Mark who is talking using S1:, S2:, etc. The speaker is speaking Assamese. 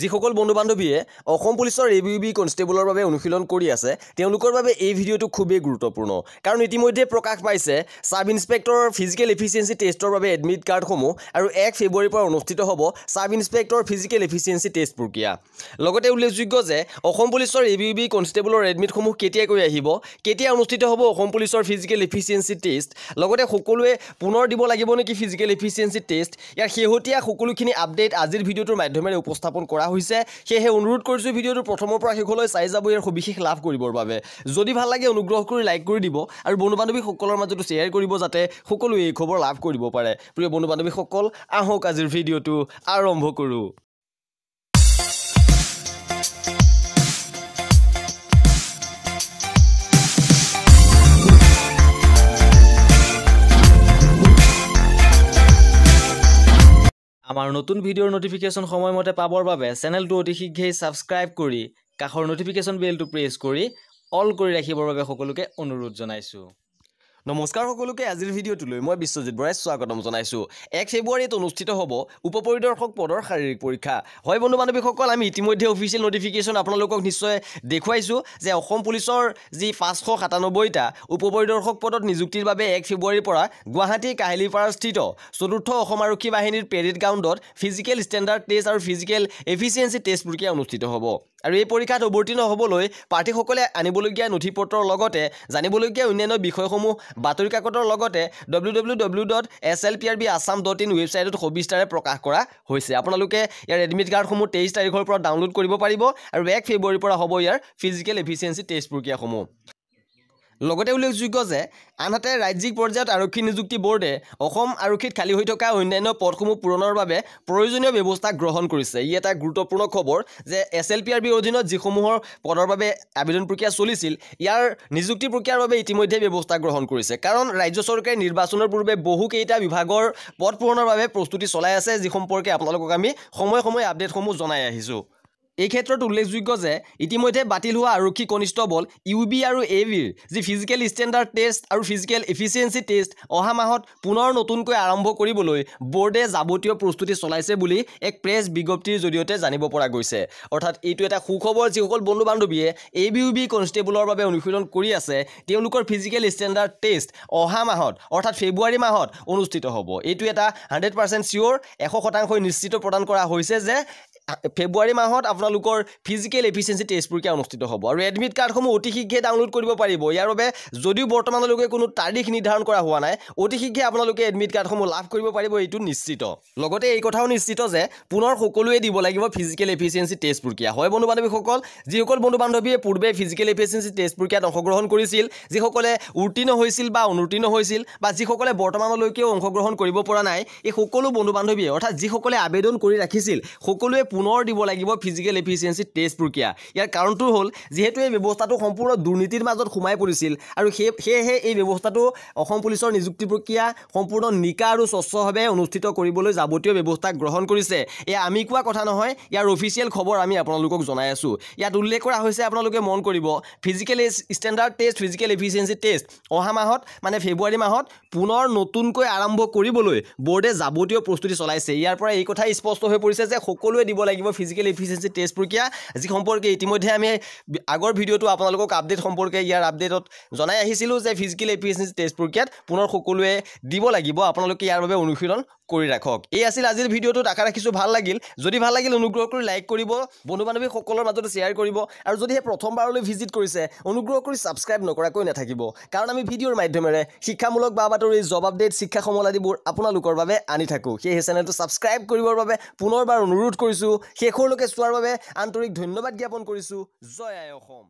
S1: যিসকল বন্ধু বান্ধৱীয়ে অসম পুলিচৰ এ বি বি কনষ্টেবলৰ বাবে অনুশীলন কৰি আছে তেওঁলোকৰ বাবে এই ভিডিঅ'টো খুবেই গুৰুত্বপূৰ্ণ কাৰণ ইতিমধ্যে প্ৰকাশ পাইছে ছাব ইন্সপেক্টৰৰ ফিজিকেল এফিচিয়েঞ্চি টেষ্টৰ বাবে এডমিট কাৰ্ডসমূহ আৰু এক ফেব্ৰুৱাৰীৰ পৰা অনুষ্ঠিত হ'ব ছাব ইনস্পেক্টৰৰ ফিজিকেল এফিচিয়েঞ্চি টেষ্ট প্ৰক্ৰিয়া লগতে উল্লেখযোগ্য যে অসম পুলিচৰ এ বি বি কনষ্টেবলৰ এডমিটসমূহ কেতিয়াকৈ আহিব কেতিয়া অনুষ্ঠিত হ'ব অসম পুলিচৰ ফিজিকেল এফিচিয়েঞ্চি টেষ্ট লগতে সকলোৱে পুনৰ দিব লাগিব নেকি ফিজিকেল এফিচিয়েঞ্চি টেষ্ট ইয়াৰ শেহতীয়া সকলোখিনি আপডেট আজিৰ ভিডিঅ'টোৰ মাধ্যমেৰে উপস্থাপন কৰা কৰা হৈছে সেয়েহে অনুৰোধ কৰিছোঁ ভিডিঅ'টো প্ৰথমৰ পৰা শেষলৈ চাই যাব ইয়াৰ সবিশেষ লাভ কৰিবৰ বাবে যদি ভাল লাগে অনুগ্ৰহ কৰি লাইক কৰি দিব আৰু বন্ধু বান্ধৱীসকলৰ মাজতো শ্বেয়াৰ কৰিব যাতে সকলোৱে এই খবৰ লাভ কৰিব পাৰে প্ৰিয় বন্ধু বান্ধৱীসকল আহক আজিৰ ভিডিঅ'টো আৰম্ভ কৰোঁ আমাৰ নতুন ভিডিঅ'ৰ ন'টিফিকেশ্যন সময়মতে পাবৰ বাবে চেনেলটো অতি শীঘ্ৰেই ছাবস্ক্ৰাইব কৰি কাষৰ ন'টিফিকেশ্যন বেলটো প্ৰেছ কৰি অল কৰি ৰাখিবৰ বাবে সকলোকে অনুৰোধ জনাইছোঁ নমস্কাৰ সকলোকে আজিৰ ভিডিঅ'টোলৈ মই বিশ্বজিৎ বৰাই স্বাগতম জনাইছোঁ এক ফেব্ৰুৱাৰীত অনুষ্ঠিত হ'ব উপ পৰিদৰ্শক পদৰ শাৰীৰিক পৰীক্ষা হয় বন্ধু বান্ধৱীসকল আমি ইতিমধ্যে অফিচিয়েল নটিফিকেশ্যন আপোনালোকক নিশ্চয় দেখুৱাইছোঁ যে অসম পুলিচৰ যি পাঁচশ সাতানব্বৈটা উপ পৰিদৰ্শক পদত নিযুক্তিৰ বাবে এক ফেব্ৰুৱাৰীৰ পৰা গুৱাহাটী কাহিলীপাৰাস্থিত চতুৰ্থ অসম আৰক্ষী বাহিনীৰ পেৰেড গ্ৰাউণ্ডত ফিজিকেল ষ্টেণ্ডাৰ্ড টেষ্ট আৰু ফিজিকেল এফিচিয়েঞ্চি টেষ্ট প্ৰক্ৰিয়া অনুষ্ঠিত হ'ব আৰু এই পৰীক্ষাত অৱতীৰ্ণ হ'বলৈ প্ৰাৰ্থীসকলে আনিবলগীয়া নথি পত্ৰৰ লগতে জানিবলগীয়া অন্যান্য বিষয়সমূহ বাতৰি কাকতৰ লগতে W W W dot S L P R B Assam dot in ৱেবছাইটত সবিস্তাৰে প্ৰকাশ কৰা হৈছে আপোনালোকে ইয়াৰ এডমিট কাৰ্ডসমূহ তেইছ তাৰিখৰ পৰা ডাউনলোড কৰিব পাৰিব আৰু এক ফেব্ৰুৱাৰীৰ পৰা হ'ব ইয়াৰ ফিজিকেল এফিচিয়েঞ্চি টেষ্ট প্ৰক্ৰিয়াসমূহ লগতে উল্লেখযোগ্য যে আনহাতে ৰাজ্যিক পৰ্যায়ত আৰক্ষী নিযুক্তি বোৰ্ডে অসম আৰক্ষীত খালী হৈ থকা অন্যান্য পদসমূহ পূৰণৰ বাবে প্ৰয়োজনীয় ব্যৱস্থা গ্ৰহণ কৰিছে ই এটা গুৰুত্বপূৰ্ণ খবৰ যে এছ এল পি আৰ বিৰ অধীনত যিসমূহৰ পদৰ বাবে আবেদন প্ৰক্ৰিয়া চলিছিল ইয়াৰ নিযুক্তি প্ৰক্ৰিয়াৰ বাবে ইতিমধ্যে ব্যৱস্থা গ্ৰহণ কৰিছে কাৰণ ৰাজ্য চৰকাৰে নিৰ্বাচনৰ পূৰ্বে বহুকেইটা বিভাগৰ পদ পূৰণৰ বাবে প্ৰস্তুতি চলাই আছে যি সম্পৰ্কে আপোনালোকক আমি সময়ে সময়ে আপডেটসমূহ জনাই আহিছোঁ এই ক্ষেত্ৰত উল্লেখযোগ্য যে ইতিমধ্যে বাতিল হোৱা আৰক্ষী কনিষ্টবল ইউ বি আৰু এ বিৰ যি ফিজিকেল ষ্টেণ্ডাৰ্ড টেষ্ট আৰু ফিজিকেল এফিচিয়েঞ্চি টেষ্ট অহা মাহত পুনৰ নতুনকৈ আৰম্ভ কৰিবলৈ বৰ্ডে যাৱতীয় প্ৰস্তুতি চলাইছে বুলি এক প্ৰেছ বিজ্ঞপ্তিৰ জৰিয়তে জানিব পৰা গৈছে অৰ্থাৎ এইটো এটা সুখবৰ যিসকল বন্ধু বান্ধৱীয়ে এ বি ইউ বি কনষ্টেবলৰ বাবে অনুশীলন কৰি আছে তেওঁলোকৰ ফিজিকেল ষ্টেণ্ডাৰ্ড টেষ্ট অহা মাহত অৰ্থাৎ ফেব্ৰুৱাৰী মাহত অনুষ্ঠিত হ'ব এইটো এটা হাণ্ড্ৰেড পাৰ্চেণ্ট চিয়'ৰ এশ শতাংশই নিশ্চিত প্ৰদান কৰা হৈছে যে ফেব্ৰুৱাৰী মাহত আপোনালোকৰ ফিজিকেল এফিচিয়েঞ্চি টেষ্ট প্ৰক্ৰিয়া অনুষ্ঠিত হ'ব আৰু এডমিট কাৰ্ডসমূহ অতি শীঘ্ৰে ডাউনলোড কৰিব পাৰিব ইয়াৰ বাবে যদিও বৰ্তমানলৈকে কোনো তাৰিখ নিৰ্ধাৰণ কৰা হোৱা নাই অতি শীঘ্ৰে আপোনালোকে এডমিট কাৰ্ডসমূহ লাভ কৰিব পাৰিব এইটো নিশ্চিত লগতে এই কথাও নিশ্চিত যে পুনৰ সকলোৱে দিব লাগিব ফিজিকেল এফিচিয়েঞ্চি টেষ্ট প্ৰক্ৰিয়া হয় বন্ধু বান্ধৱীসকল যিসকল বন্ধু বান্ধৱীয়ে পূৰ্বে ফিজিকেল এফিচিয়েঞ্চি টেষ্ট প্ৰক্ৰিয়াত অংশগ্ৰহণ কৰিছিল যিসকলে উত্তীৰ্ণ হৈছিল বা অনুত্তীৰ্ণ হৈছিল বা যিসকলে বৰ্তমানলৈকেও অংশগ্ৰহণ কৰিব পৰা নাই এই সকলো বন্ধু বান্ধৱীয়ে অৰ্থাৎ যিসকলে আবেদন কৰি ৰাখিছিল সকলোৱে পুনৰ দিব লাগিব ফিজিকেল এফিচিয়েঞ্চি টেষ্ট প্ৰক্ৰিয়া ইয়াৰ কাৰণটো হ'ল যিহেতু এই ব্যৱস্থাটো সম্পূৰ্ণ দুৰ্নীতিৰ মাজত সোমাই পৰিছিল আৰু সেই সেয়েহে এই ব্যৱস্থাটো অসম পুলিচৰ নিযুক্তি প্ৰক্ৰিয়া সম্পূৰ্ণ নিকা আৰু স্বচ্ছভাৱে অনুষ্ঠিত কৰিবলৈ যাৱতীয় ব্যৱস্থা গ্ৰহণ কৰিছে এয়া আমি কোৱা কথা নহয় ইয়াৰ অফিচিয়েল খবৰ আমি আপোনালোকক জনাই আছোঁ ইয়াত উল্লেখ কৰা হৈছে আপোনালোকে মন কৰিব physical standard test physical efficiency test অহা মাহত মানে ফেব্ৰুৱাৰী মাহত পুনৰ নতুনকৈ আৰম্ভ কৰিবলৈ বৰ্ডে যাৱতীয় প্ৰস্তুতি চলাইছে ইয়াৰ পৰা এই কথাই স্পষ্ট হৈ পৰিছে যে সকলোৱে দিব লাগিব ফিজিকেল এফিচিয়েঞ্চি টেষ্ট প্ৰক্ৰিয়া যি সম্পৰ্কে ইতিমধ্যে আমি আগৰ ভিডিঅ'টো আপোনালোকক আপডেট সম্পৰ্কে ইয়াৰ আপডেটত জনাই আহিছিলোঁ যে ফিজিকেল এফিচিয়েঞ্চি টেষ্ট প্ৰক্ৰিয়াত পুনৰ সকলোৱে দিব লাগিব আপোনালোকে ইয়াৰ বাবে অনুশীলন কৰি ৰাখক এই আছিল আজিৰ ভিডিঅ'টোত আশা ৰাখিছোঁ ভাল লাগিল যদি ভাল লাগিল অনুগ্ৰহ কৰি লাইক কৰিব বন্ধু বান্ধৱীসকলৰ মাজত শ্বেয়াৰ কৰিব আৰু যদিহে প্ৰথমবাৰলৈ ভিজিট কৰিছে অনুগ্ৰহ কৰি ছাবস্ক্ৰাইব নকৰাকৈ নাথাকিব কাৰণ আমি ভিডিঅ'ৰ মাধ্যমেৰে শিক্ষামূলক বা বাতৰি জব আপডেট শিক্ষা সমল আদিবোৰ আপোনালোকৰ বাবে আনি থাকোঁ সেয়েহে চেনেলটো ছাবস্ক্ৰাইব কৰিবৰ বাবে পুনৰবাৰ অনুৰোধ কৰিছোঁ শেষলৈকে চোৱাৰ বাবে আন্তৰিক ধন্যবাদ জ্ঞাপন কৰিছোঁ জয় আই অসম